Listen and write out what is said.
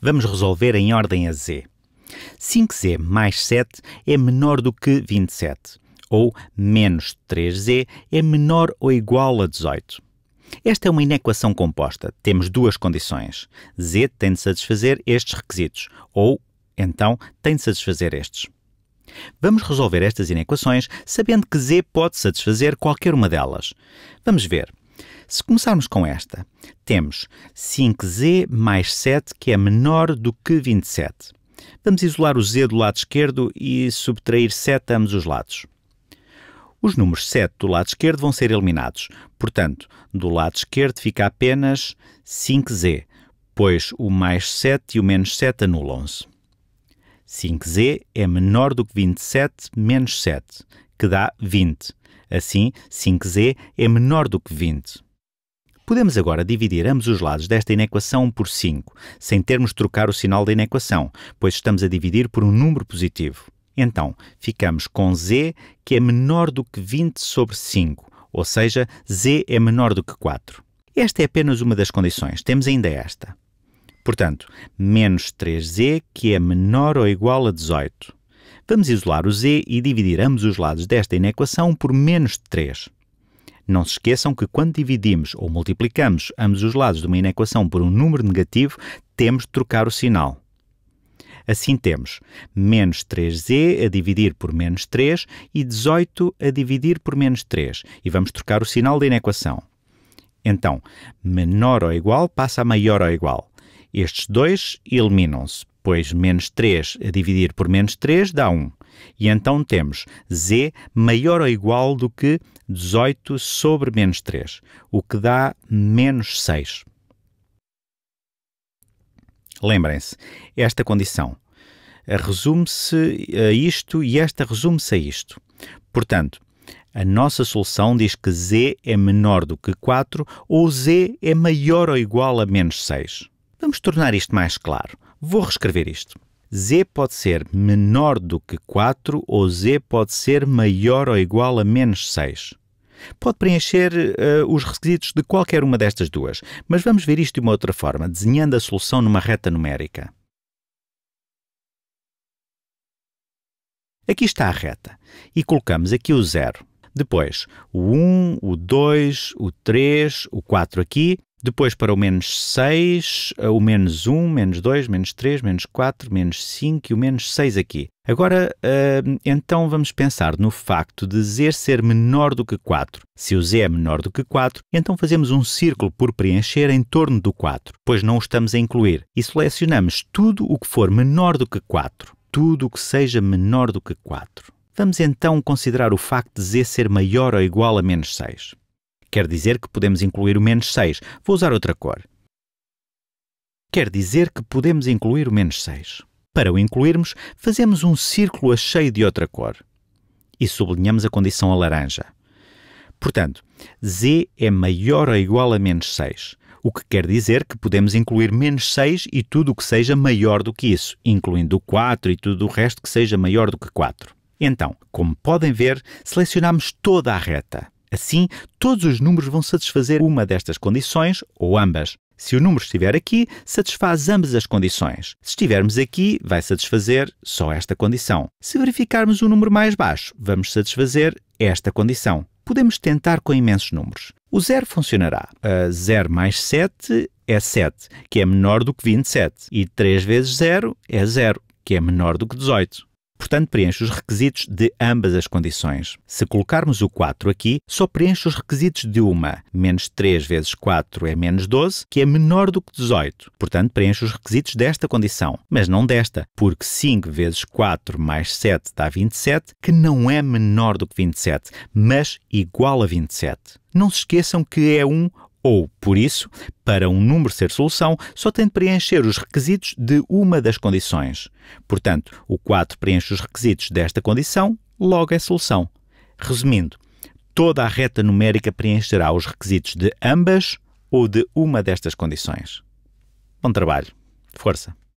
Vamos resolver em ordem a Z. 5z mais 7 é menor do que 27, ou menos 3z é menor ou igual a 18. Esta é uma inequação composta. Temos duas condições. z tem de satisfazer estes requisitos, ou então tem de satisfazer estes. Vamos resolver estas inequações sabendo que z pode satisfazer qualquer uma delas. Vamos ver. Se começarmos com esta, temos 5z mais 7, que é menor do que 27. Vamos isolar o z do lado esquerdo e subtrair 7 a ambos os lados. Os números 7 do lado esquerdo vão ser eliminados. Portanto, do lado esquerdo fica apenas 5z, pois o mais 7 e o menos 7 anulam-se. 5z é menor do que 27 menos 7, que dá 20, Assim, 5z é menor do que 20. Podemos agora dividir ambos os lados desta inequação por 5, sem termos de trocar o sinal da inequação, pois estamos a dividir por um número positivo. Então, ficamos com z, que é menor do que 20 sobre 5, ou seja, z é menor do que 4. Esta é apenas uma das condições, temos ainda esta. Portanto, menos 3z, que é menor ou igual a 18. Vamos isolar o z e dividir ambos os lados desta inequação por menos de 3. Não se esqueçam que quando dividimos ou multiplicamos ambos os lados de uma inequação por um número negativo, temos de trocar o sinal. Assim temos menos 3z a dividir por menos 3 e 18 a dividir por menos 3. E vamos trocar o sinal da inequação. Então, menor ou igual passa a maior ou igual. Estes dois eliminam-se. Depois, menos 3 a dividir por menos 3 dá 1. E então temos z maior ou igual do que 18 sobre menos 3, o que dá menos 6. Lembrem-se, esta condição resume-se a isto e esta resume-se a isto. Portanto, a nossa solução diz que z é menor do que 4 ou z é maior ou igual a menos 6. Vamos tornar isto mais claro. Vou reescrever isto. Z pode ser menor do que 4 ou Z pode ser maior ou igual a menos 6. Pode preencher uh, os requisitos de qualquer uma destas duas, mas vamos ver isto de uma outra forma, desenhando a solução numa reta numérica. Aqui está a reta e colocamos aqui o zero. Depois, o 1, o 2, o 3, o 4 aqui depois para o menos 6, eh, o menos 1, menos 2, menos 3, menos 4, menos 5 e o menos 6 aqui. Agora, eh, então vamos pensar no facto de z ser menor do que 4. Se o z é menor do que 4, então fazemos um círculo por preencher em torno do 4, pois não o estamos a incluir, e selecionamos tudo o que for menor do que 4. Tudo o que seja menor do que 4. Vamos então considerar o facto de z ser maior ou igual a menos 6. Quer dizer que podemos incluir o menos 6. Vou usar outra cor. Quer dizer que podemos incluir o menos 6. Para o incluirmos, fazemos um círculo a cheio de outra cor. E sublinhamos a condição a laranja. Portanto, z é maior ou igual a menos 6, o que quer dizer que podemos incluir menos 6 e tudo o que seja maior do que isso, incluindo o 4 e tudo o resto que seja maior do que 4. Então, como podem ver, selecionamos toda a reta. Assim, todos os números vão satisfazer uma destas condições ou ambas. Se o número estiver aqui, satisfaz ambas as condições. Se estivermos aqui, vai satisfazer só esta condição. Se verificarmos um número mais baixo, vamos satisfazer esta condição. Podemos tentar com imensos números. O zero funcionará. Uh, 0 mais 7 é 7, que é menor do que 27. E 3 vezes 0 é 0, que é menor do que 18 portanto preenche os requisitos de ambas as condições. Se colocarmos o 4 aqui, só preenche os requisitos de uma. Menos 3 vezes 4 é menos 12, que é menor do que 18. Portanto, preenche os requisitos desta condição, mas não desta, porque 5 vezes 4 mais 7 dá 27, que não é menor do que 27, mas igual a 27. Não se esqueçam que é um ou, por isso, para um número ser solução, só tem de preencher os requisitos de uma das condições. Portanto, o 4 preenche os requisitos desta condição, logo é solução. Resumindo, toda a reta numérica preencherá os requisitos de ambas ou de uma destas condições. Bom trabalho. Força!